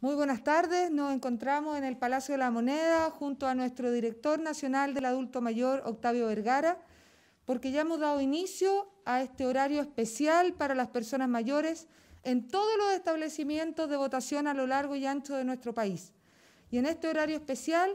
Muy buenas tardes, nos encontramos en el Palacio de la Moneda junto a nuestro director nacional del adulto mayor, Octavio Vergara, porque ya hemos dado inicio a este horario especial para las personas mayores en todos los establecimientos de votación a lo largo y ancho de nuestro país. Y en este horario especial,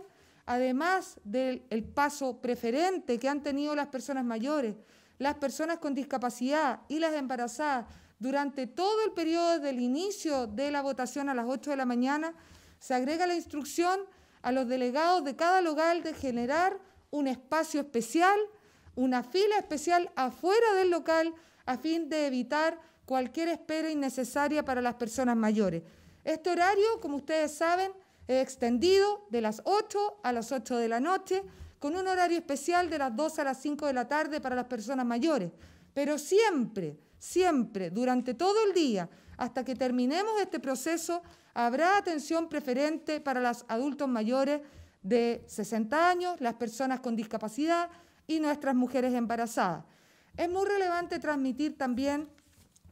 además del paso preferente que han tenido las personas mayores, las personas con discapacidad y las embarazadas, durante todo el periodo del inicio de la votación a las 8 de la mañana, se agrega la instrucción a los delegados de cada local de generar un espacio especial, una fila especial afuera del local a fin de evitar cualquier espera innecesaria para las personas mayores. Este horario, como ustedes saben, es extendido de las 8 a las 8 de la noche, con un horario especial de las 2 a las 5 de la tarde para las personas mayores. Pero siempre, siempre, durante todo el día, hasta que terminemos este proceso, habrá atención preferente para los adultos mayores de 60 años, las personas con discapacidad y nuestras mujeres embarazadas. Es muy relevante transmitir también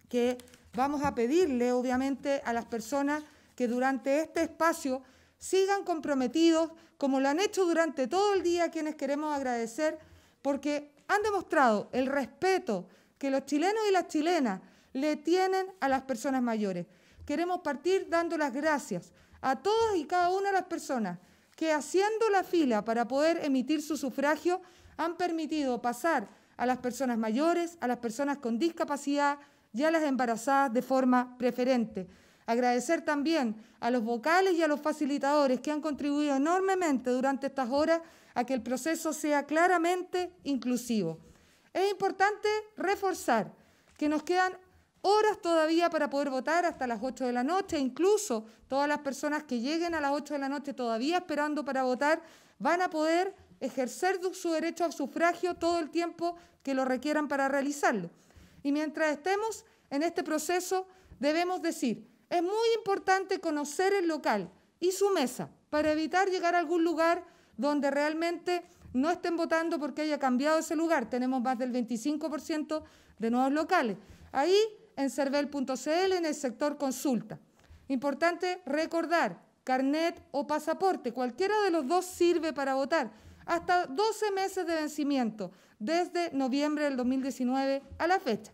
que vamos a pedirle, obviamente, a las personas que durante este espacio sigan comprometidos, como lo han hecho durante todo el día, quienes queremos agradecer, porque han demostrado el respeto, que los chilenos y las chilenas le tienen a las personas mayores. Queremos partir dando las gracias a todas y cada una de las personas que haciendo la fila para poder emitir su sufragio han permitido pasar a las personas mayores, a las personas con discapacidad y a las embarazadas de forma preferente. Agradecer también a los vocales y a los facilitadores que han contribuido enormemente durante estas horas a que el proceso sea claramente inclusivo. Es importante reforzar que nos quedan horas todavía para poder votar hasta las 8 de la noche. Incluso todas las personas que lleguen a las 8 de la noche todavía esperando para votar van a poder ejercer su derecho al sufragio todo el tiempo que lo requieran para realizarlo. Y mientras estemos en este proceso, debemos decir, es muy importante conocer el local y su mesa para evitar llegar a algún lugar donde realmente no estén votando porque haya cambiado ese lugar. Tenemos más del 25% de nuevos locales. Ahí en cervel.cl, en el sector consulta. Importante recordar, carnet o pasaporte, cualquiera de los dos sirve para votar. Hasta 12 meses de vencimiento, desde noviembre del 2019 a la fecha.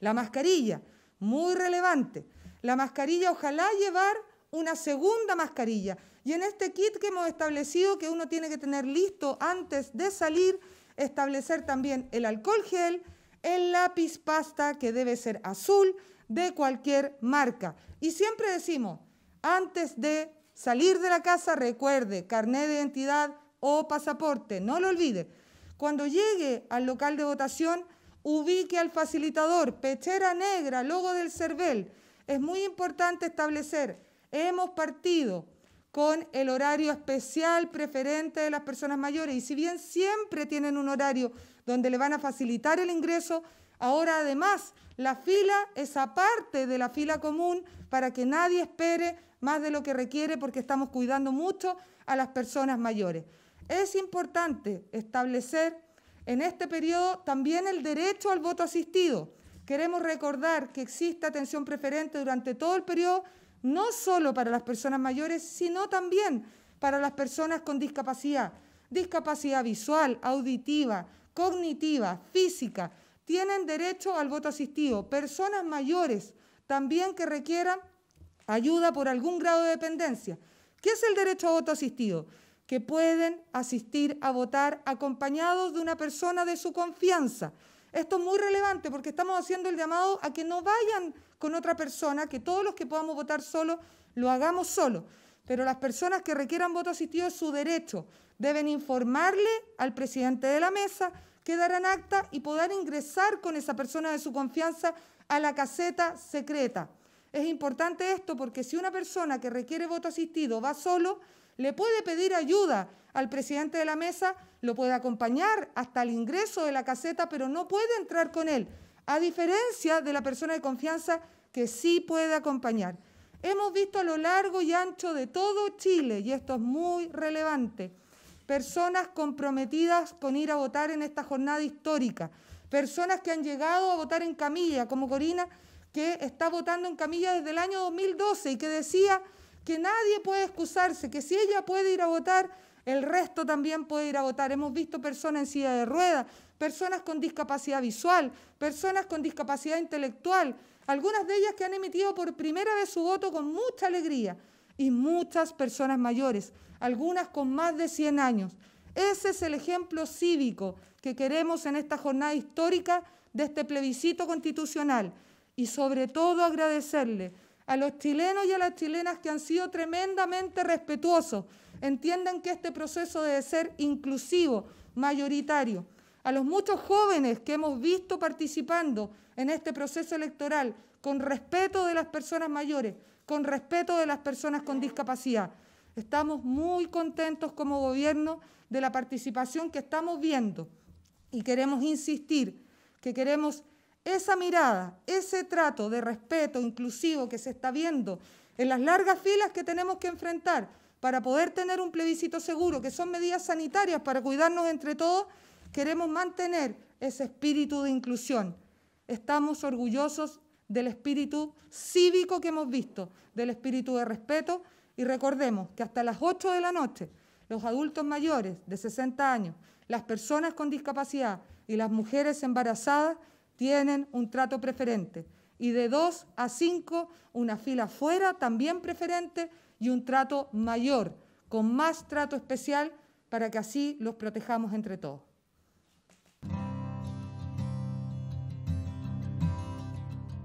La mascarilla, muy relevante. La mascarilla, ojalá llevar una segunda mascarilla. Y en este kit que hemos establecido que uno tiene que tener listo antes de salir, establecer también el alcohol gel, el lápiz pasta que debe ser azul de cualquier marca. Y siempre decimos, antes de salir de la casa, recuerde, carnet de identidad o pasaporte, no lo olvide. Cuando llegue al local de votación, ubique al facilitador, pechera negra, logo del CERVEL. Es muy importante establecer, hemos partido con el horario especial preferente de las personas mayores. Y si bien siempre tienen un horario donde le van a facilitar el ingreso, ahora además la fila es aparte de la fila común para que nadie espere más de lo que requiere porque estamos cuidando mucho a las personas mayores. Es importante establecer en este periodo también el derecho al voto asistido. Queremos recordar que existe atención preferente durante todo el periodo no solo para las personas mayores, sino también para las personas con discapacidad, discapacidad visual, auditiva, cognitiva, física. Tienen derecho al voto asistido. Personas mayores también que requieran ayuda por algún grado de dependencia. ¿Qué es el derecho a voto asistido? Que pueden asistir a votar acompañados de una persona de su confianza. Esto es muy relevante porque estamos haciendo el llamado a que no vayan con otra persona, que todos los que podamos votar solo, lo hagamos solo. Pero las personas que requieran voto asistido es su derecho. Deben informarle al presidente de la mesa, quedar en acta y poder ingresar con esa persona de su confianza a la caseta secreta. Es importante esto porque si una persona que requiere voto asistido va solo, le puede pedir ayuda al presidente de la mesa, lo puede acompañar hasta el ingreso de la caseta, pero no puede entrar con él a diferencia de la persona de confianza que sí puede acompañar. Hemos visto a lo largo y ancho de todo Chile, y esto es muy relevante, personas comprometidas con ir a votar en esta jornada histórica, personas que han llegado a votar en camilla, como Corina, que está votando en camilla desde el año 2012 y que decía que nadie puede excusarse, que si ella puede ir a votar, el resto también puede ir a votar. Hemos visto personas en silla de ruedas, personas con discapacidad visual, personas con discapacidad intelectual, algunas de ellas que han emitido por primera vez su voto con mucha alegría, y muchas personas mayores, algunas con más de 100 años. Ese es el ejemplo cívico que queremos en esta jornada histórica de este plebiscito constitucional y sobre todo agradecerle a los chilenos y a las chilenas que han sido tremendamente respetuosos. Entienden que este proceso debe ser inclusivo, mayoritario, a los muchos jóvenes que hemos visto participando en este proceso electoral con respeto de las personas mayores, con respeto de las personas con discapacidad. Estamos muy contentos como gobierno de la participación que estamos viendo y queremos insistir que queremos esa mirada, ese trato de respeto inclusivo que se está viendo en las largas filas que tenemos que enfrentar para poder tener un plebiscito seguro, que son medidas sanitarias para cuidarnos entre todos, Queremos mantener ese espíritu de inclusión. Estamos orgullosos del espíritu cívico que hemos visto, del espíritu de respeto y recordemos que hasta las 8 de la noche los adultos mayores de 60 años, las personas con discapacidad y las mujeres embarazadas tienen un trato preferente y de 2 a 5 una fila fuera también preferente y un trato mayor, con más trato especial para que así los protejamos entre todos.